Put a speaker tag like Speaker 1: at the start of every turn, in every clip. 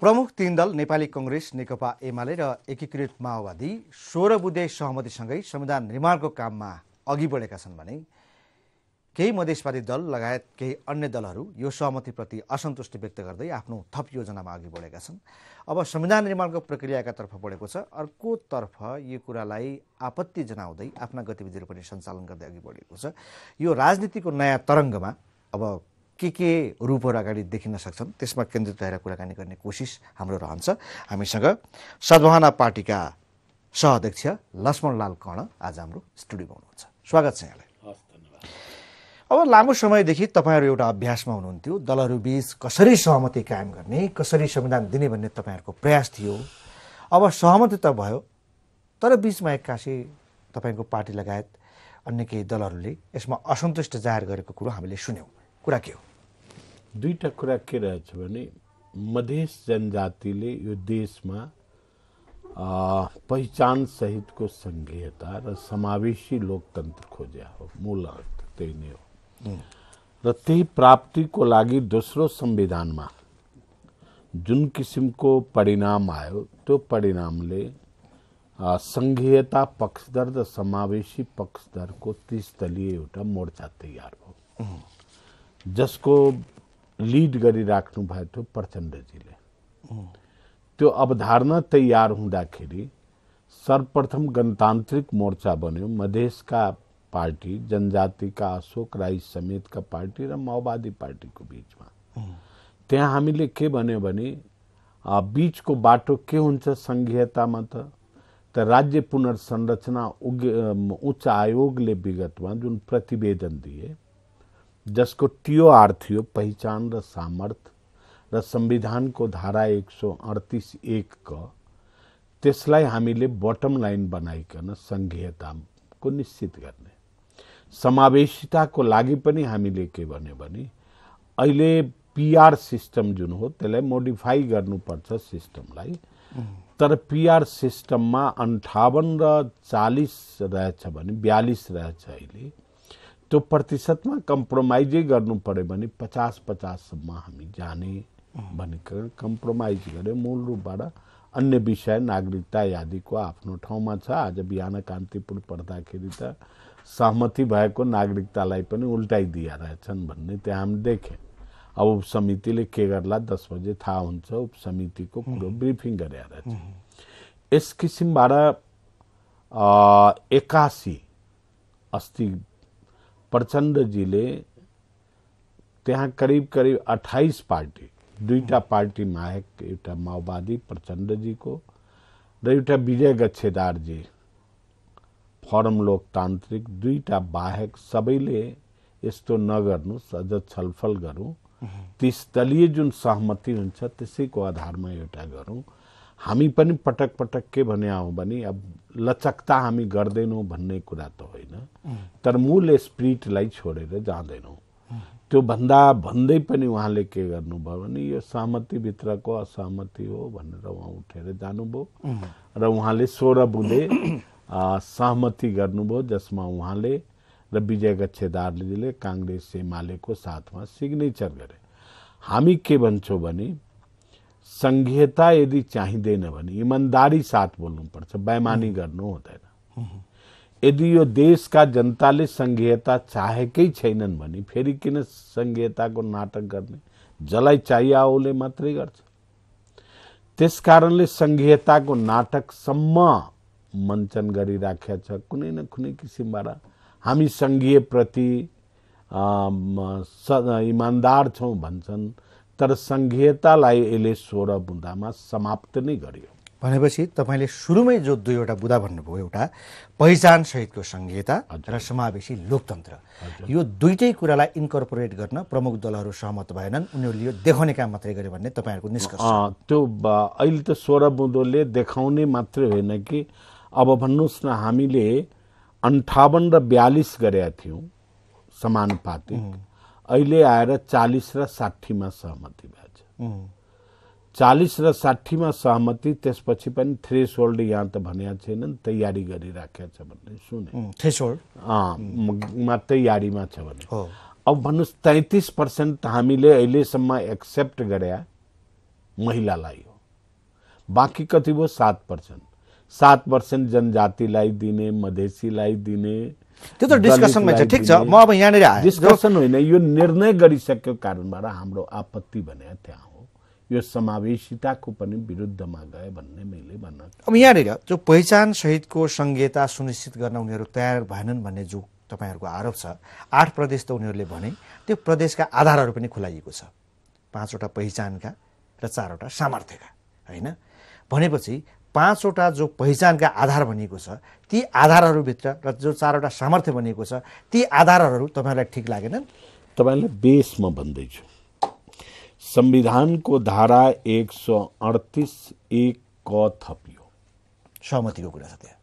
Speaker 1: प्रमुख तीन दल नेपाली कङ्ग्रेस नेकपा एमाले र एकीकृत माओवादी सोह्र बुधे सहमतिसँगै संविधान निर्माणको काममा अघि बढेका छन् भने केही मधेसवादी दल लगायत केही अन्य दलहरू यो सहमतिप्रति असन्तुष्टि व्यक्त गर्दै आफ्नो थप योजनामा अघि बढेका छन् अब संविधान निर्माणको प्रक्रियाका तर्फ बढेको छ अर्कोतर्फ यो कुरालाई आपत्ति जनाउँदै आफ्ना गतिविधिहरू पनि सञ्चालन गर्दै अघि बढेको छ यो राजनीतिको नयाँ तरङ्गमा अब के के रूपहरू अगाडि देखिन सक्छन् त्यसमा केन्द्रित रहेर कुराकानी गर्ने कोसिस हाम्रो रहन्छ हामीसँग सद्भावना पार्टीका सह अध्यक्ष लक्ष्मणलाल कर्ण आज हाम्रो स्टुडियोमा हुनुहुन्छ स्वागत छ यहाँलाई अब लामो समयदेखि तपाईँहरू एउटा अभ्यासमा हुनुहुन्थ्यो दलहरूबीच कसरी सहमति कायम गर्ने कसरी संविधान दिने भन्ने तपाईँहरूको प्रयास थियो अब सहमति त भयो तर बिचमा एक्कासी तपाईँको पार्टी लगायत अन्य केही दलहरूले यसमा असन्तुष्ट जाहेर गरेको कुरो हामीले सुन्यौँ कुरा के हो
Speaker 2: दुईवटा कुरा के रहेछ भने मधेस जनजातिले यो देशमा पहिचानसहितको सङ्घीयता र समावेशी लोकतन्त्र खोज्या हो मूल अर्थ त्यही नै हो र त्यही प्राप्तिको लागि दोस्रो संविधानमा जुन किसिमको परिणाम आयो त्यो परिणामले सङ्घीयता पक्षधर र समावेशी पक्षधरको त्रिस्तरीय एउटा मोर्चा तयार भयो जसको लिड गरिराख्नु भएको थियो प्रचण्डजीले त्यो अवधारणा तयार हुँदाखेरि सर्वप्रथम गणतान्त्रिक मोर्चा बन्यो मधेसका पार्टी जनजातिका अशोक राई समेतका पार्टी र माओवादी पार्टीको बिचमा त्यहाँ हामीले के भन्यो भने बिचको बाटो के हुन्छ सङ्घीयतामा त त राज्य पुनर्संरचना उच्च आयोगले विगतमा जुन प्रतिवेदन दिए जसको आर थियो पहिचान र सामर्थ्य र संविधानको धारा एक सौ अडतिस क त्यसलाई हामीले बटम लाइन बनाइकन सङ्घीयताको निश्चित गर्ने समावेशिताको लागि पनि हामीले के भन्यो भने अहिले पिआर सिस्टम जुन हो त्यसलाई मोडिफाई गर्नुपर्छ सिस्टमलाई तर पिआर सिस्टममा अन्ठाउन्न र चालिस रहेछ भने बयालिस रहेछ अहिले त्यो प्रतिशतमा कम्प्रोमाइजै गर्नु पऱ्यो भने पचास पचाससम्म हामी जाने भनेर कम्प्रोमाइज गऱ्यो मूल रूपबाट अन्य विषय नागरिकता आदिको आफ्नो ठाउँमा छ आज बिहान कान्तिपुर पढ्दाखेरि त सहमति भएको नागरिकतालाई पनि उल्टाइदिया रहेछन् भन्ने त्यहाँ हामी देख्यौँ अब उपसमितिले समितिले के गर्ला दस बजे थाहा हुन्छ उपसमितिको कुरो ब्रिफिङ गरेर यस किसिमबाट एक्कासी अस्ति प्रचंड जिले तैं तो करीब करीब અઠ્ઠાઈસ पार्टी दुईटा पार्टी में एउटा माओवादी प्रचण्डजीको र एउटा विजय गच्छेदारजी फरम लोकतान्त्रिक दुईटा बाहेक सबैले यस्तो नगर्नु अझ छलफल गरौँ त्रिस्तलीय जुन सहमति हुन्छ त्यसैको आधारमा एउटा गरौँ हामी पनि पटक पटक के भने भने अब लचकता हामी गर्दैनौँ भन्ने कुरा त होइन तर मूल स्प्रिटलाई छोडेर जाँदैनौँ त्यो भन्दा भन्दै पनि उहाँले के गर्नुभयो भने यो सहमतिभित्रको असहमति हो भनेर उहाँ उठेर जानुभयो र उहाँले सोह्र बुधे सहमति गर्नुभयो जसमा उहाँले र विजय गच्छेदारजीले काङ्ग्रेस एमालेको साथमा सिग्नेचर गरे हामी के भन्छौँ भने सङ्घीयता यदि चाहिँदैन भने इमान्दारी साथ बोल्नुपर्छ बेमानी गर्नु हुँदैन यदि यो देशका जनताले सङ्घीयता चाहेकै छैनन् भने फेरि किन सङ्घीयताको नाटक गर्ने जसलाई चाहियो उसले मात्रै गर्छ त्यस कारणले सङ्घीयताको नाटकसम्म मञ्चन गरिराखेको छ कुनै न कुनै किसिमबाट हामी सङ्घीयप्रति इमान्दार छौँ भन्छन् तर सङ्घीयतालाई यसले सोह्र बुँदामा समाप्त नै गर्यो भनेपछि तपाईँले सुरुमै जो दुईवटा बुदा भन्नुभयो एउटा पहिचान सहितको सङ्घीयता
Speaker 1: र समावेशी लोकतन्त्र यो दुइटै कुरालाई इन्कर्पोरेट गर्न प्रमुख दलहरू सहमत भएनन् उनीहरूले यो देखाउने काम मात्रै गर्यो भन्ने तपाईँहरूको निष्कर्ष
Speaker 2: त्यो अहिले त सोह्र बुँदोले देखाउने मात्रै होइन कि अब भन्नुहोस् न हामीले अन्ठाउन्न र बयालिस गरेका थियौँ समानुपातिक अहिले आएर चालिस र साठीमा सहमति
Speaker 1: भएको छ
Speaker 2: चालिस र साठीमा सहमति त्यसपछि पनि थ्रेस होल्ड यहाँ त भनेको छैनन् तयारी गरिराखेको छ भन्ने सुने थ्रेस होल्ड तयारीमा छ भने अब भन्नुहोस् तैतिस पर्सेन्ट हामीले अहिलेसम्म एक्सेप्ट गरे महिलालाई हो बाँकी कति भयो सात पर्सेन्ट सात पर्सेन्ट जनजातिलाई दिने मधेसीलाई दिने त्यो त डिस्कसनमा छ ठिक छ म अब यहाँनिर डिस्कसन होइन यो निर्णय गरिसकेको कारणबाट हाम्रो आपत्ति भने त्यहाँ हो यो समावेशिताको पनि विरुद्धमा गए भन्ने मैले भन्न अब यहाँनिर जो पहिचान सहितको संहिता सुनिश्चित गर्न उनीहरू तयार
Speaker 1: भएनन् भन्ने जो तपाईँहरूको आरोप छ आठ प्रदेश त उनीहरूले भने त्यो प्रदेशका आधारहरू पनि खुलाइएको छ पाँचवटा पहिचानका र चारवटा सामर्थ्यका होइन भनेपछि पाँचवटा जो पहिचानका आधार भनिएको छ ती आधारहरूभित्र र जो चारवटा सामर्थ्य भनिएको छ ती आधारहरू तपाईँलाई ठिक लागेनन्
Speaker 2: तपाईँलाई बेसमा भन्दैछु संविधानको धारा एक सौ अडतिस एक क थपियो सहमतिको कुरा छ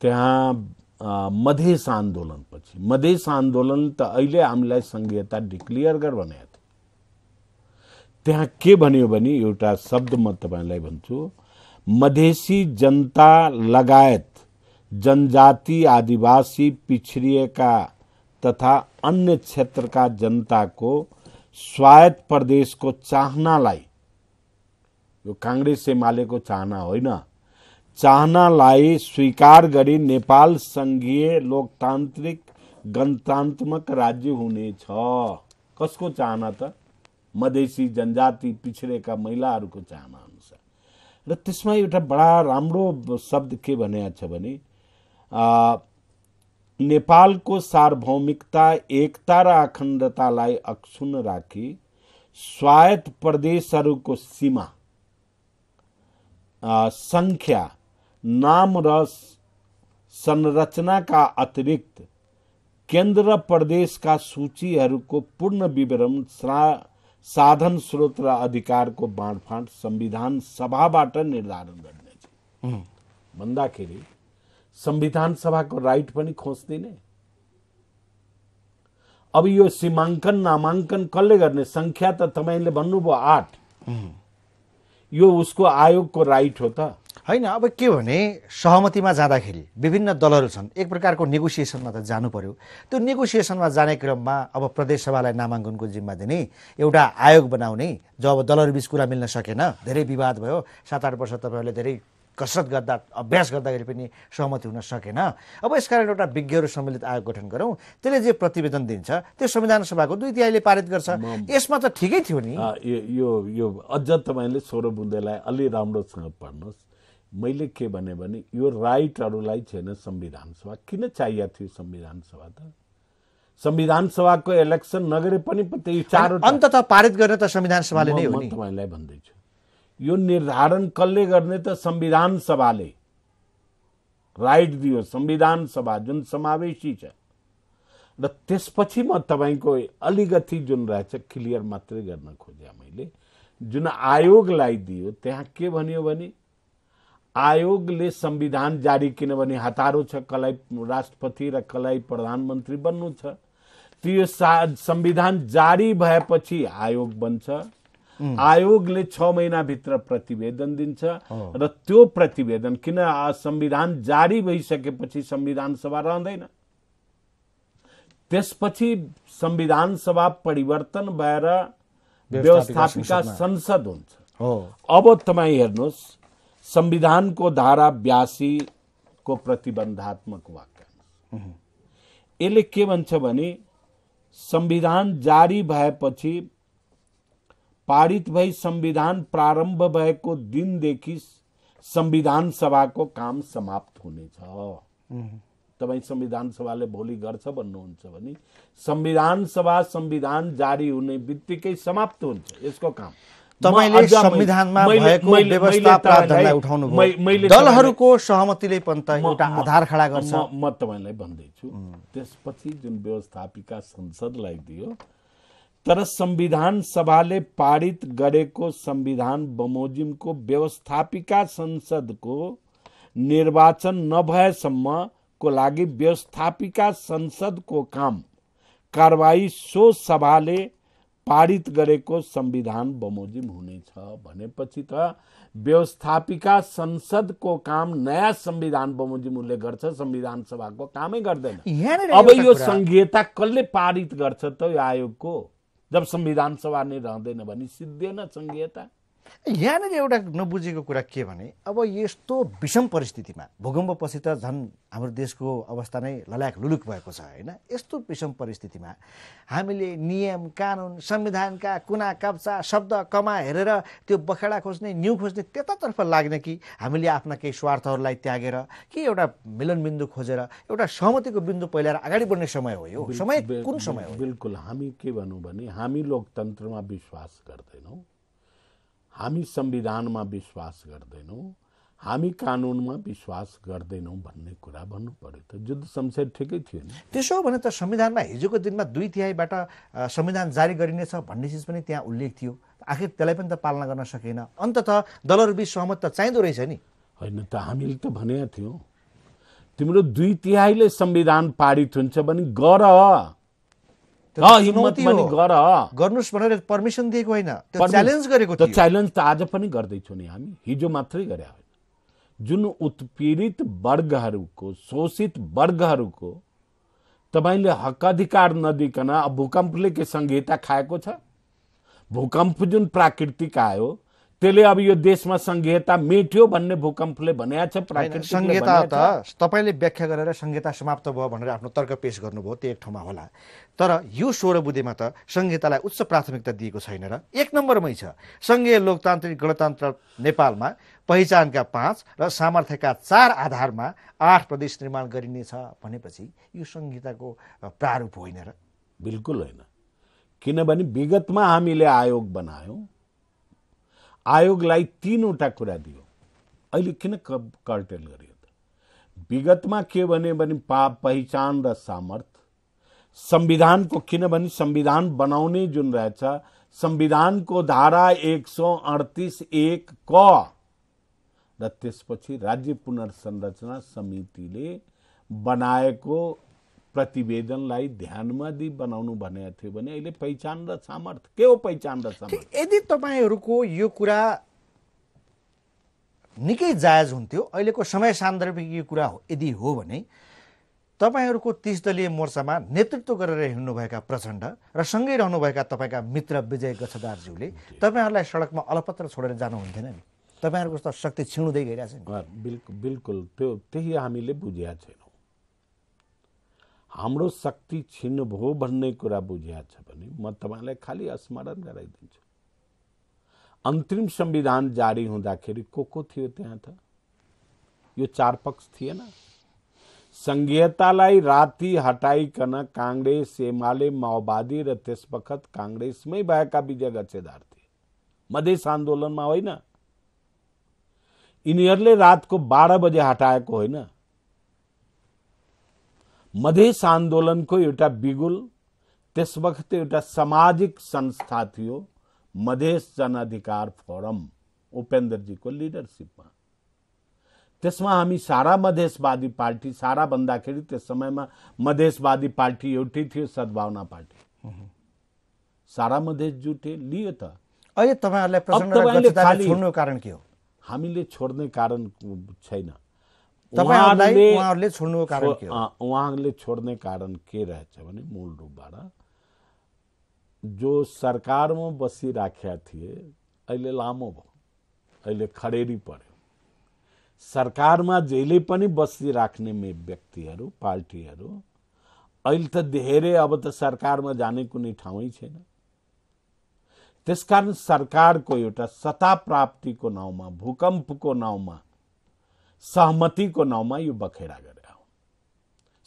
Speaker 2: त्यहाँ त्यहाँ मधेस आन्दोलनपछि मधेस आन्दोलन त अहिले हामीलाई सङ्घीयता डिक्लियर गर भनेको थियो त्यहाँ के भन्यो भने एउटा शब्द म तपाईँलाई भन्छु मधेसी जनता लगायत जनजाति आदिवासी पिछड़िए का तथा अन्य क्षेत्र का जनता को स्वायत्त प्रदेश को चाहना लाई से माले को चाहना चाहना लाई स्वीकार करी नेपाल संघीय लोकतांत्रिक गणतान्त्रिक राज्य होने कस को चाहना था मधेसी जनजाति पिछड़े महिला को चाहना र त्यसमा एउटा बडा राम्रो शब्द के बना अच्छा छ भने नेपालको सार्वभौमिकता एकता र अखण्डतालाई अक्षुण राखी स्वायत्त प्रदेशहरूको सीमा संख्या नाम र संरचनाका अतिरिक्त केन्द्र प्रदेशका सूचीहरूको पूर्ण विवरण श्रा साधन स्रोत र अधिकारको बाँडफाँड संविधान सभाबाट निर्धारण
Speaker 1: गर्ने
Speaker 2: भन्दाखेरि संविधान सभाको राइट पनि खोज्दिने अब यो सीमाङ्कन नामाङ्कन कसले गर्ने संख्या त तपाईँले भन्नुभयो आठ यो उसको आयोगको राइट हो त होइन अब के भने सहमतिमा जाँदाखेरि विभिन्न दलहरू छन् एक प्रकारको नेगोसिएसनमा
Speaker 1: त जानु पर्यो त्यो नेगोसिएसनमा जाने क्रममा अब प्रदेशसभालाई नामाङ्कनको जिम्मा दिने एउटा आयोग बनाउने जब दलहरूबिच कुरा मिल्न सकेन धेरै विवाद भयो सात आठ वर्ष तपाईँहरूले धेरै कसरत गर्दा अभ्यास गर्दाखेरि पनि सहमति हुन सकेन अब यसकारण एउटा विज्ञहरू सम्मिलित आयोग गठन गरौँ त्यसले जे प्रतिवेदन दिन्छ त्यो संविधान सभाको दुई तिहाईले पारित गर्छ यसमा त ठिकै थियो नि
Speaker 2: यो यो अझ तपाईँले सौरभ बुन्देलाई अलि राम्रोसँग पढ्नुहोस् मैले के भने भने यो राइटहरूलाई छैन संविधान सभा किन चाहिएको थियो संविधान सभा त संविधान सभाको इलेक्सन नगरे पनि त्यही चार अन्त
Speaker 1: त पारित गर्ने त संविधान सभाले नै हो नि
Speaker 2: तपाईँलाई भन्दैछु यो निर्धारण कसले गर्ने त संविधान सभाले राइट दियो संविधान सभा जुन समावेशी छ र त्यसपछि म तपाईँको अलिकति जुन रहेछ क्लियर मात्रै गर्न खोजेँ मैले जुन आयोगलाई दियो त्यहाँ के भन्यो भने आयोगले संविधान जारी किनभने हतारो छ कसलाई राष्ट्रपति र कसलाई प्रधानमन्त्री बन्नु छ त्यो संविधान जारी भएपछि आयोग बन्छ आयोगले छ महिनाभित्र प्रतिवेदन दिन्छ र त्यो प्रतिवेदन किन संविधान जारी भइसकेपछि संविधान सभा रहँदैन त्यसपछि संविधान सभा परिवर्तन भएर व्यवस्थापिका संसद हुन्छ अब तपाईँ हेर्नुहोस् संविधानको धारा ब्यासीको प्रतिबन्धात्मक वाक्य यसले के भन्छ भने संविधान जारी भएपछि पारित भई संविधान प्रारम्भ भएको दिनदेखि संविधान सभाको काम समाप्त हुनेछ तपाईँ संविधान सभाले भोलि गर्छ भन्नुहुन्छ भने संविधान सभा संविधान जारी हुने बित्तिकै समाप्त हुन्छ यसको काम तपाईँले संविधानमा भएको व्यवस्था प्रावधानलाई उठाउनु भयो दलहरूको
Speaker 1: सहमतिले पनि त एउटा आधार खडा गर्छ
Speaker 2: म तपाईँलाई भन्दैछु त्यसपछि जुन व्यवस्थापिका संसदलाई दियो तर संविधान सभाले पारित गरेको संविधान बमोजिमको व्यवस्थापिका संसदको निर्वाचन नभएसम्मको लागि व्यवस्थापिका संसदको काम कारवाही सो सभाले पारित गरेको संविधान बमोजिम हुनेछ भनेपछि त व्यवस्थापिका संसदको काम नयाँ संविधान बमोजिम उसले गर्छ संविधान सभाको कामै गर्दैन अब यो संघीयता कसले पारित गर्छ त यो आयोगको जब संविधान सभा नै रहँदैन भने सिद्धेन संघीयता यहाँनिर एउटा नबुझेको कुरा के भने
Speaker 1: अब यस्तो विषम परिस्थितिमा भूकम्पपछि त झन् हाम्रो देशको अवस्था नै ललायक लुलुक भएको छ होइन यस्तो विषम परिस्थितिमा हामीले नियम कानुन संविधानका कुना कब्जा शब्द कमा हेरेर त्यो बखेडा खोज्ने न्यु खोज्ने त्यतातर्फ लाग्ने कि हामीले आफ्ना केही स्वार्थहरूलाई त्यागेर के एउटा मिलनबिन्दु खोजेर एउटा सहमतिको बिन्दु पहिलाएर अगाडि बढ्ने समय
Speaker 2: हो यो समय कुन समय हो बिल्कुल हामी के भनौँ भने हामी लोकतन्त्रमा विश्वास गर्दैनौँ हामी संविधानमा विश्वास गर्दैनौँ हामी कानुनमा विश्वास गर्दैनौँ भन्ने कुरा भन्नु पर्यो त जुद्ध शमशेर ठिकै थियो नि त्यसो हो भने त संविधानमा हिजोको दिनमा दुई तिहाईबाट संविधान जारी गरिनेछ भन्ने चिज
Speaker 1: पनि त्यहाँ उल्लेख थियो आखिर त्यसलाई पनि त पालना गर्न सकेन अन्तत बिच सहमत त चाहिँदो रहेछ
Speaker 2: नि होइन त हामीले त भनेका थियौँ तिम्रो दुई तिहाईले संविधान पारित हुन्छ भने गर गर गर्नुहोस् भनेर
Speaker 1: पर्मिसन दिएको होइन त्यो च्यालेन्ज गरेको त्यो
Speaker 2: च्यालेन्ज त आज पनि गर्दैछौँ नि हामी हिजो मात्रै गरे होइन जुन उत्पीडित वर्गहरूको शोषित वर्गहरूको तपाईँले हकाधिकार नदिकन भूकम्पले के संहिता खाएको छ भूकम्प जुन प्राकृतिक आयो त्यसले अब यो देशमा संघीयता मेट्यो भन्ने भूकम्पले भनेको छ प्राकृतिक संहिता त
Speaker 1: तपाईँले व्याख्या गरेर संहिता समाप्त भयो भनेर आफ्नो तर्क पेश गर्नुभयो त्यो एक ठाउँमा होला तर यो स्वर बुद्धिमा त संहितालाई उच्च प्राथमिकता दिएको छैन र एक नम्बरमै छ सङ्घीय लोकतान्त्रिक गणतन्त्र नेपालमा पहिचानका पाँच र सामर्थ्यका चार आधारमा आठ प्रदेश निर्माण गरिनेछ भनेपछि यो
Speaker 2: संहिताको प्रारूप होइन र बिल्कुल होइन किनभने विगतमा हामीले आयोग बनायौँ आयोगलाई तिनवटा कुरा दियो अहिले किन कर्टेल गरियो त विगतमा के भन्यो भने पाप पहिचान र सामर्थ संविधानको किनभने संविधान बनाउने जुन रहेछ संविधानको धारा एक सौ अडतिस एक क र त्यसपछि राज्य पुनर्संरचना समितिले बनाएको प्रतिवेदनलाई ध्यानमा दि बनाउनु भनेको थियो भने अहिले पहिचान र सामर्थ्य के हो पहिचान र सामर्थ्य यदि तपाईँहरूको यो कुरा निकै
Speaker 1: जायज हुन्थ्यो अहिलेको समय सान्दर्भिक यो कुरा हो यदि हो भने तपाईँहरूको तिस दलीय मोर्चामा नेतृत्व गरेर हिँड्नुभएका प्रचण्ड र सँगै रहनुभएका तपाईँका मित्र विजय गछदारज्यूले तपाईँहरूलाई सडकमा अलपत्र छोडेर जानुहुन्थेन नि तपाईँहरूको त शक्ति छिउँदै
Speaker 2: गइरहेको छ बिल्कुल बिल्कुल त्यो त्यही हामीले बुझेका छैनौँ हाम्रो शक्ति छीन भन्ने कुरा बुझा छ भने म तपाईँलाई खालि स्मरण गराइदिन्छु अन्तरिम संविधान जारी हुँदाखेरि को को थियो त्यहाँ त यो चार पक्ष थिएन संघीयता राति हटाइकन काङ्ग्रेस एमाले माओवादी र त्यस वखत काङ्ग्रेसमै भएका विजय गच्छेदार थिए मधेस आन्दोलनमा होइन यिनीहरूले रातको बाह्र बजे हटाएको होइन मधेस आन्दोलनको एउटा बिगुल त्यस वक्त एउटा सामाजिक संस्था थियो मधेस जनअधिकार फोरम उपेन्द्रजीको लिडरसिपमा त्यसमा हामी सारा मधेसवादी पार्टी सारा भन्दाखेरि त्यस समयमा मधेसवादी पार्टी एउटै थियो सद्भावना पार्टी सारा मधेस जुटे लियो त अहिले तपाईँहरूलाई कारण के हो हामीले छोड्ने कारण छैन उहाँहरूले छोड्नुको कारण के उहाँहरूले छोड्ने कारण के रहेछ भने मूल रूपबाट जो सरकारमा बसिराखेका थिए अहिले लामो भयो अहिले खडेरी पर्यो सरकारमा जहिले पनि बसिराख्ने व्यक्तिहरू पार्टीहरू अहिले त धेरै अब त सरकारमा जाने कुनै ठाउँै छैन त्यसकारण सरकारको एउटा सत्ता प्राप्तिको नाउँमा भूकम्पको नाउँमा सहमतिको नाउँमा यो बखेडा गरे हो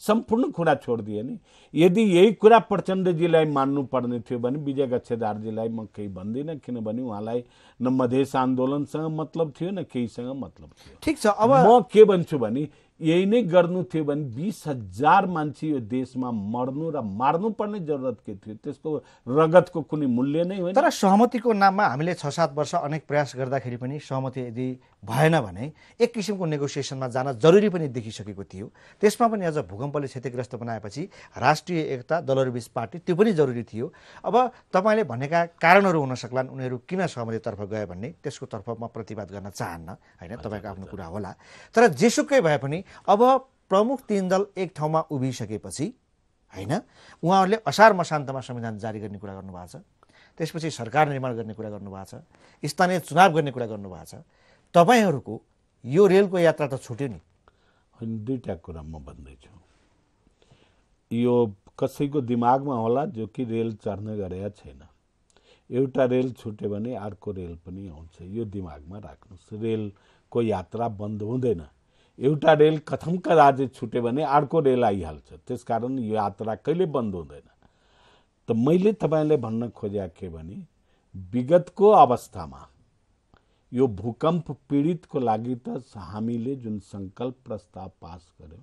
Speaker 2: सम्पूर्ण कुरा छोडिदिए नि यदि यही कुरा प्रचण्डजीलाई मान्नुपर्ने थियो भने विजय गच्छेदारजीलाई म केही भन्दिनँ किनभने उहाँलाई न मधेस आन्दोलनसँग मतलब थियो न केहीसँग मतलब थियो ठिक छ अब म के भन्छु भने यही नै गर्नु थियो भने बिस हजार मान्छे यो देशमा मर्नु र मार्नु पर्ने जरुरत के थियो त्यसको रगतको कुनै मूल्य नै होइन
Speaker 1: तर सहमतिको नाममा हामीले छ सात वर्ष अनेक प्रयास गर्दाखेरि पनि सहमति यदि भएन भने एक किसिमको नेगोसिएसनमा जान जरुरी पनि देखिसकेको थियो त्यसमा पनि अझ भूकम्पले क्षतिग्रस्त बनाएपछि राष्ट्रिय एकता दलहरूबीच पार्टी त्यो पनि जरुरी थियो अब तपाईँले भनेका कारणहरू हुन सक्लान् उनीहरू किन सहमतितर्फ गए भन्ने त्यसको तर्फ म प्रतिवाद गर्न चाहन्न होइन तपाईँको आफ्नो कुरा होला तर जेसुकै भए पनि अब प्रमुख तीन दल एक ठाउँमा उभिसकेपछि होइन उहाँहरूले असार मसान्तमा संविधान जारी गर्ने कुरा गर्नुभएको छ त्यसपछि सरकार निर्माण गर्ने कुरा गर्नुभएको छ स्थानीय चुनाव गर्ने कुरा गर्नुभएको छ तपाईँहरूको
Speaker 2: यो रेलको यात्रा त छुट्यो नि होइन दुईवटा कुरा म भन्दैछु यो कसैको दिमागमा होला जो कि रेल चढ्ने गरेका छैन एउटा रेल छुट्यो भने अर्को रेल पनि आउँछ यो दिमागमा राख्नुहोस् रेलको यात्रा बन्द हुँदैन एउटा रेल कथमका राज्य छुट्यो भने अर्को रेल आइहाल्छ त्यसकारण यो यात्रा कहिले बन्द हुँदैन त मैले तपाईँलाई भन्न खोजेको के भने विगतको अवस्थामा यो भूकम्प पीडितको लागि त हामीले जुन सङ्कल्प प्रस्ताव पास गऱ्यौँ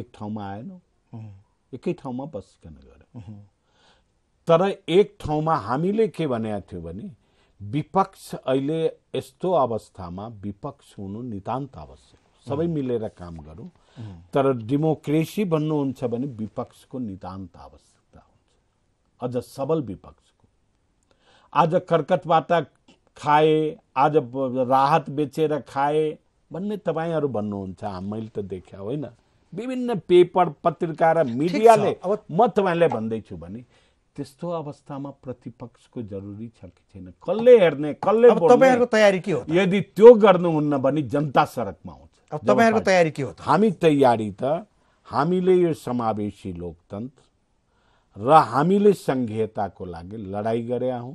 Speaker 2: एक ठाउँमा आएनौँ एकै ठाउँमा बसिकन गऱ्यौँ तर एक ठाउँमा हामीले के भनेको थियो भने विपक्ष अहिले यस्तो अवस्थामा विपक्ष हुनु नितान्त आवश्यक सबै मिलेर काम गरौँ तर डेमोक्रेसी भन्नुहुन्छ भने विपक्षको नितान्त आवश्यकता हुन्छ अझ सबल विपक्षको आज कर्कटबाट खाए आज राहत बेचेर खाए भन्ने तपाईँहरू भन्नुहुन्छ मैले त देख्या होइन विभिन्न पेपर पत्रिका र मिडियाले म तपाईँलाई भन्दैछु भने त्यस्तो अवस्थामा प्रतिपक्षको जरुरी छ कि छैन कसले हेर्ने कसले तपाईँहरूको तयारी के हो यदि त्यो गर्नुहुन्न भने जनता सडकमा हुन्छ अब तपाईँहरूको तयारी के हो त हामी तयारी त हामीले यो समावेशी लोकतन्त्र र हामीले सङ्घीयताको लागि लडाइँ गरेका हौँ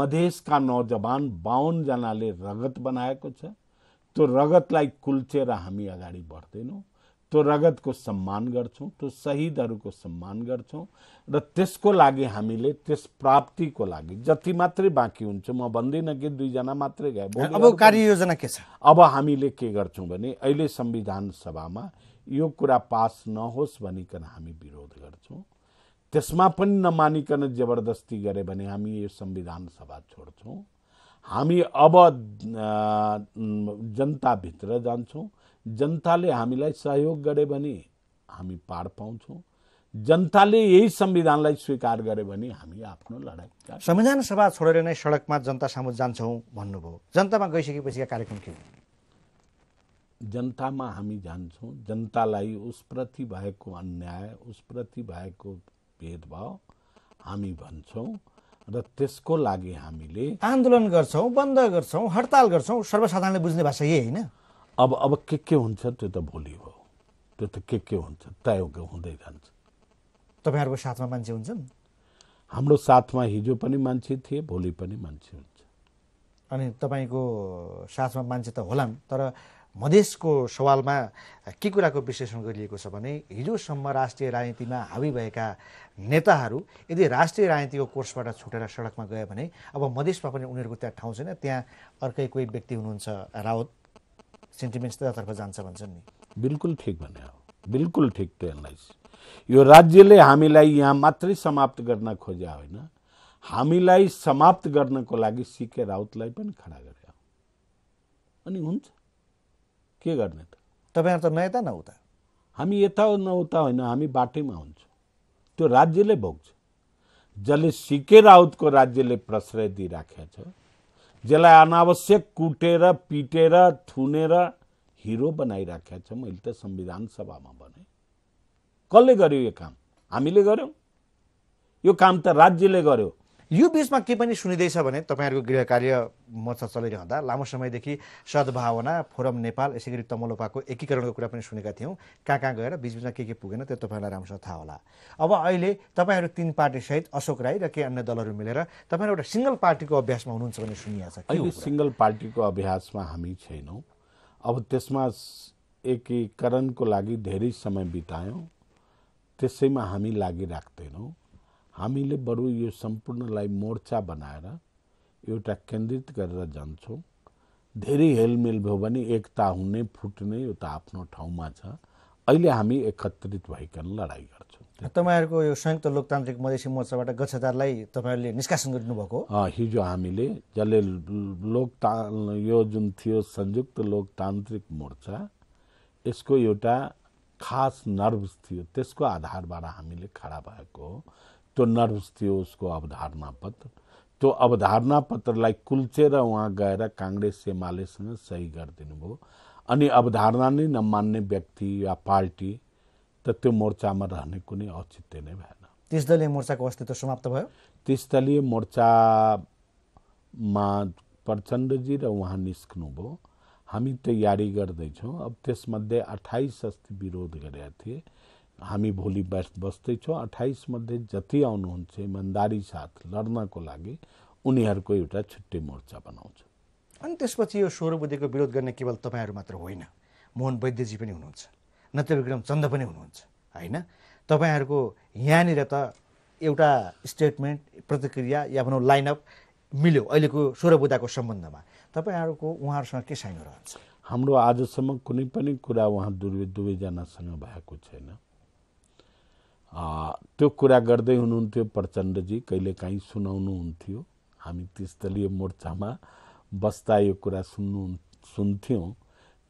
Speaker 2: मधेसका नौजवान बाहन्नजनाले रगत बनाएको छ त्यो रगतलाई कुल्चेर हामी अगाडि बढ्दैनौँ त्यो रगतको सम्मान गर्छौँ त्यो शहीदहरूको सम्मान गर्छौँ र त्यसको लागि हामीले त्यस प्राप्तिको लागि जति मात्रै बाँकी हुन्छ म भन्दिनँ कि दुईजना मात्रै गए अब कार्ययोजना के छ अब हामीले के गर्छौँ भने अहिले संविधान सभामा यो कुरा पास नहोस् भनिकन हामी विरोध गर्छौँ त्यसमा पनि नमानिकन जबरदस्ती गरे भने हामी यो संविधान सभा छोड्छौँ हामी अब जनताभित्र जान्छौँ जनताले हामीलाई सहयोग गरे भने हामी पार पाउँछौँ जनताले यही संविधानलाई स्वीकार गरे भने हामी आफ्नो लडाइँ संविधान
Speaker 1: सभा छोडेर नै सडकमा जनता सामु जान्छौँ भन्नुभयो जनतामा गइसकेपछिका कार्यक्रम के हो
Speaker 2: जनतामा हामी जान्छौँ जनतालाई उसप्रति भएको अन्याय उसप्रति भएको भेदभाव हामी भन्छौँ र त्यसको लागि हामीले आन्दोलन गर्छौँ बन्द गर्छौँ हडताल गर्छौँ सर्वसाधारणले बुझ्ने भाषा यही होइन अब अब के के हुन्छ त्यो त भोलि हो त्यो त के के हुन्छ तय हुँदै जान्छ
Speaker 1: तपाईँहरूको साथमा मान्छे हुन्छन्
Speaker 2: हाम्रो साथमा हिजो पनि मान्छे थिए भोलि पनि मान्छे हुन्छ
Speaker 1: अनि तपाईँको साथमा मान्छे त होलान् तर मधेसको सवालमा के कुराको विश्लेषण गरिएको छ भने हिजोसम्म राष्ट्रिय राजनीतिमा हावी भएका नेताहरू यदि राष्ट्रिय राजनीतिको कोर्सबाट छुटेर सडकमा गयो भने अब मधेसमा पनि उनीहरूको त्यहाँ ठाउँ छैन त्यहाँ अर्कै कोही व्यक्ति हुनुहुन्छ रावत
Speaker 2: सेन्टिमेन्ट्स त्यतातर्फ जान्छ भन्छन् नि बिल्कुल ठिक भने बिल्कुल ठिक त्यो एनालाइज यो राज्यले हामीलाई यहाँ मात्रै समाप्त गर्न खोज्या होइन हामीलाई समाप्त गर्नको लागि सिके राउतलाई पनि खडा गरे अनि हुन्छ के गर्ने त तपाईँहरू त नयता नउता हामी यता नउता होइन हामी बाटैमा हुन्छौँ त्यो राज्यले भोग्छ जसले सिके राउतको राज्यले प्रश्रय दिइराखेको छ जसलाई अनावश्यक कुटेर पिटेर थुनेर हिरो बनाइराखेका छ मैले त संविधान सभामा भने कसले गर्यो यो काम हामीले गर्यौँ यो काम त राज्यले गर्यो यो बिचमा के पनि
Speaker 1: सुनिँदैछ भने तपाईँहरूको गृह कार्य मोर्चा चलिरहँदा लामो समयदेखि सद्भावना फोरम नेपाल यसै गरी तमलोपाको एकीकरणको कुरा पनि सुनेका थियौँ कहाँ कहाँ गएर बिचबिचमा के के पुगेन त्यो तपाईँहरूलाई राम्रोसँग थाहा होला अब अहिले तपाईँहरू तिन पार्टीसहित अशोक राई र केही अन्य दलहरू मिलेर तपाईँहरू एउटा सिङ्गल पार्टीको अभ्यासमा हुनुहुन्छ भने सुनिएको छ अहिले
Speaker 2: सिङ्गल पार्टीको अभ्यासमा हामी छैनौँ अब त्यसमा एकीकरणको लागि धेरै समय बितायौँ त्यसैमा हामी लागिराख्दैनौँ हामीले बरु यो सम्पूर्णलाई मोर्चा बनाएर एउटा केन्द्रित गरेर जान्छौँ धेरै हेलमेल भयो भने एकता हुने फुट्ने यो त आफ्नो ठाउँमा छ अहिले हामी एकत्रित भइकन लडाइँ
Speaker 1: गर्छौँ तपाईँहरूको यो संयुक्त लोकतान्त्रिक मधेसी मोर्चाबाट गच्छदारलाई तपाईँहरूले निष्कासन गरिदिनुभएको
Speaker 2: हिजो हामीले जसले लोकता यो जुन थियो संयुक्त लोकतान्त्रिक मोर्चा यसको एउटा खास नर्भ थियो त्यसको आधारबाट हामीले खडा भएको हो त्यो नर्भस थियो उसको अवधारणा पत्र त्यो अवधारणा पत्रलाई कुल्चेर उहाँ गएर काङ्ग्रेस एमालेसँग सही गरिदिनु भयो अनि अवधारणा नै नमान्ने व्यक्ति या पार्टी त त्यो मोर्चामा रहने कुनै औचित्य नै भएन
Speaker 1: त्यसदलीय मोर्चाको अस्तित्व समाप्त भयो
Speaker 2: त्यसदलीय मोर्चामा प्रचण्डजी र उहाँ निस्कनुभयो हामी तयारी गर्दैछौँ अब त्यसमध्ये अठाइस अस्ति विरोध गरेका थिए हामी भोलि व्यस्त बस्दैछौँ अठाइसमध्ये जति आउनुहुन्छ इमान्दारी साथ लड्नको लागि उनीहरूको एउटा छुट्टै मोर्चा बनाउँछ
Speaker 1: अनि त्यसपछि यो स्वर बुद्धिको विरोध गर्ने केवल तपाईँहरू मात्र होइन मोहन वैद्यजी पनि हुनुहुन्छ विक्रम चन्द पनि हुनुहुन्छ होइन तपाईँहरूको यहाँनिर त एउटा स्टेटमेन्ट प्रतिक्रिया या भनौँ लाइनअप मिल्यो अहिलेको स्वर बुद्धको सम्बन्धमा तपाईँहरूको उहाँहरूसँग के साइनो रहन्छ
Speaker 2: हाम्रो आजसम्म कुनै पनि कुरा उहाँ दुवै दुवैजनासँग भएको छैन त्यो कुरा गर्दै हुनुहुन्थ्यो प्रचण्डजी कहिलेकाहीँ सुनाउनुहुन्थ्यो हामी त्रिस्तरीय मोर्चामा बस्दा यो कुरा सुन्नु सुन्थ्यौँ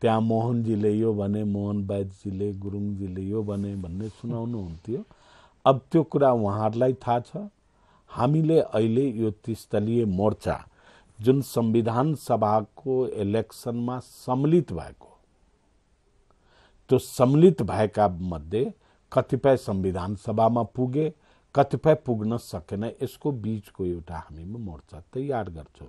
Speaker 2: त्यहाँ मोहनजीले यो भने मोहन बैदजीले गुरुङजीले यो भने भन्ने सुनाउनुहुन्थ्यो अब त्यो कुरा उहाँहरूलाई थाहा छ हामीले अहिले यो त्रिस्तरीय मोर्चा जुन संविधान सभाको इलेक्सनमा सम्मिलित भएको त्यो सम्मिलित भएका मध्ये कतिपय संविधान सभामा पुगे कतिपय पुग्न सकेन यसको बिचको एउटा हामी मोर्चा तयार गर्छौँ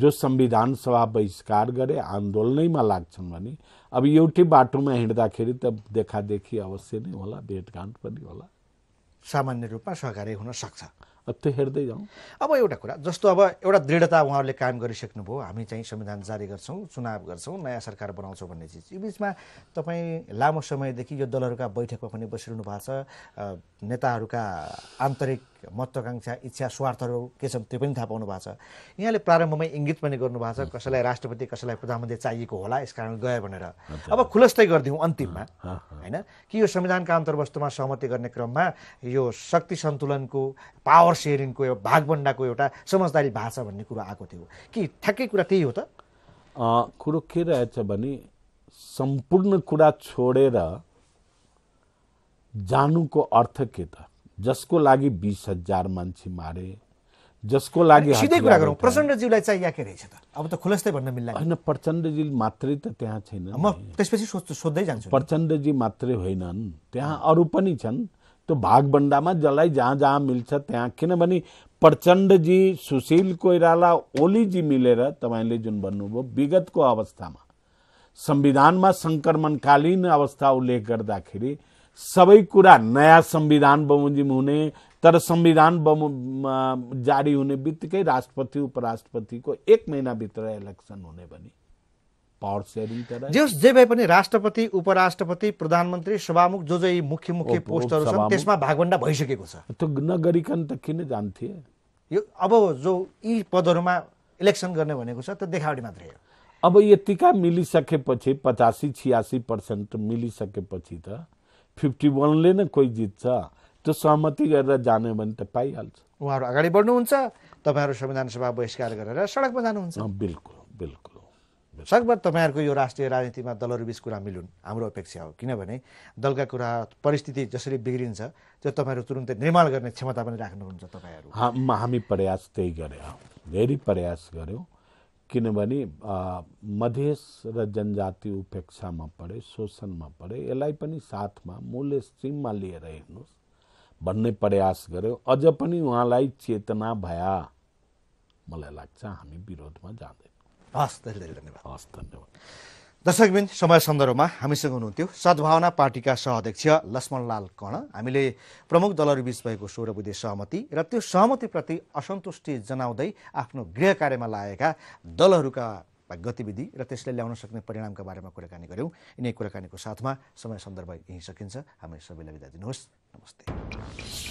Speaker 2: जो संविधान सभा बहिष्कार गरे आन्दोलनैमा लाग्छन् भने अब एउटै बाटोमा हिँड्दाखेरि त देखादेखि अवश्य नै होला भेटघाट पनि होला सामान्य रूपमा सहकारी हुन सक्छ त्यो हेर्दै जाउँ अब एउटा कुरा जस्तो
Speaker 1: अब एउटा दृढता उहाँहरूले कायम गरिसक्नुभयो हामी चाहिँ संविधान जारी गर्छौँ चुनाव गर्छौँ नयाँ सरकार बनाउँछौँ भन्ने चिज यो बिचमा तपाईँ लामो समयदेखि यो दलहरूका बैठकमा पनि बसिरहनु भएको छ नेताहरूका आन्तरिक महत्त्वकाङ्क्षा इच्छा स्वार्थहरू के छन् त्यो पनि थाहा पाउनु भएको छ यहाँले प्रारम्भमै इङ्गित पनि गर्नुभएको छ कसैलाई राष्ट्रपति कसैलाई प्रधानमन्त्री चाहिएको होला यस कारण गयो भनेर अब खुलस्तै गरिदिउँ अन्तिममा होइन कि यो संविधानका अन्तर्वस्तुमा सहमति गर्ने क्रममा यो शक्ति सन्तुलनको पावर सेयरिङको एउटा भागभन्डाको एउटा समझदारी
Speaker 2: भाषा भन्ने कुरो आएको थियो कि ठ्याक्कै कुरा त्यही हो त कुरो के रहेछ भने सम्पूर्ण कुरा छोडेर जानुको अर्थ के त जसको लागि बिस हजार मान्छे मारे जसको लागि सिधै कुरा गरौँ चाहिँ के रहेछ त अब त खुलस्तै भन्न मिल्ला होइन प्रचण्डजी मात्रै त त्यहाँ छैन म त्यसपछि सोध्छु सोध्दै जान्छु प्रचण्डजी मात्रै होइनन् त्यहाँ अरू पनि छन् त्यो भागभन्डामा जसलाई जहाँ जहाँ मिल्छ त्यहाँ किनभने प्रचण्डजी सुशील कोइराला ओलीजी मिलेर तपाईँले जुन भन्नुभयो विगतको अवस्थामा संविधानमा सङ्क्रमणकालीन अवस्था उल्लेख गर्दाखेरि सबै कुरा नयाँ संविधान बमोजिम हुने तर संविधान बम जारी हुने बित्तिकै राष्ट्रपति उपराष्ट्रपतिको एक महिनाभित्र इलेक्सन हुने भने पावर सेयरिङ जस
Speaker 1: जे भए पनि राष्ट्रपति
Speaker 2: उपराष्ट्रपति प्रधानमन्त्री सभामुख जो जो मुख्य मुख्य पोस्टहरू छन् त्यसमा भागभन्डा भइसकेको छ त्यो नगरिकन त किन जान्थे यो अब जो यी पदहरूमा इलेक्सन गर्ने भनेको छ त्यो देखावटी मात्रै हो अब यतिका मिलिसकेपछि पचासी छियासी पर्सेन्ट मिलिसकेपछि त फिफ्टी वानले नै कोही जित्छ त्यो सहमति गरेर जाने भने त पाइहाल्छ
Speaker 1: उहाँहरू अगाडि बढ्नुहुन्छ तपाईँहरू संविधान सभा बहिष्कार गरेर सडकमा जानुहुन्छ
Speaker 2: बिल्कुल बिल्कुल
Speaker 1: सकभर तपाईँहरूको यो राष्ट्रिय राजनीतिमा दलहरू बिच कुरा मिलुन् हाम्रो अपेक्षा हो किनभने दलका कुरा परिस्थिति जसरी बिग्रिन्छ त्यो तपाईँहरू तुरुन्तै निर्माण गर्ने क्षमता पनि राख्नुहुन्छ तपाईँहरू
Speaker 2: हामी प्रयास त्यही गरे धेरै प्रयास गऱ्यौँ किनभने मधेस र जनजाति उपेक्षामा परे शोषणमा परे यसलाई पनि साथमा मूल्य स्ट्रिममा लिएर हेर्नुहोस् भन्ने प्रयास गर्यो अझ पनि उहाँलाई चेतना भया मलाई लाग्छ हामी विरोधमा जाँदैनौँ हस् धेरै धेरै धन्यवाद हस् धन्यवाद दर्शकबिन
Speaker 1: समय सन्दर्भमा हामीसँग हुनुहुन्थ्यो सद्भावना पार्टीका सहअध्यक्ष लक्ष्मणलाल कर्ण हामीले प्रमुख दलहरूबीच भएको सोह्र बुधे सहमति र त्यो सहमतिप्रति असन्तुष्टि जनाउँदै आफ्नो गृह कार्यमा लागेका दलहरूका गतिविधि र त्यसले ल्याउन सक्ने परिणामका बारेमा कुराकानी गऱ्यौँ यिनै कुराकानीको साथमा समय सन्दर्भ यहीँ सकिन्छ हामी सबैलाई बिदा दिनुहोस् नमस्ते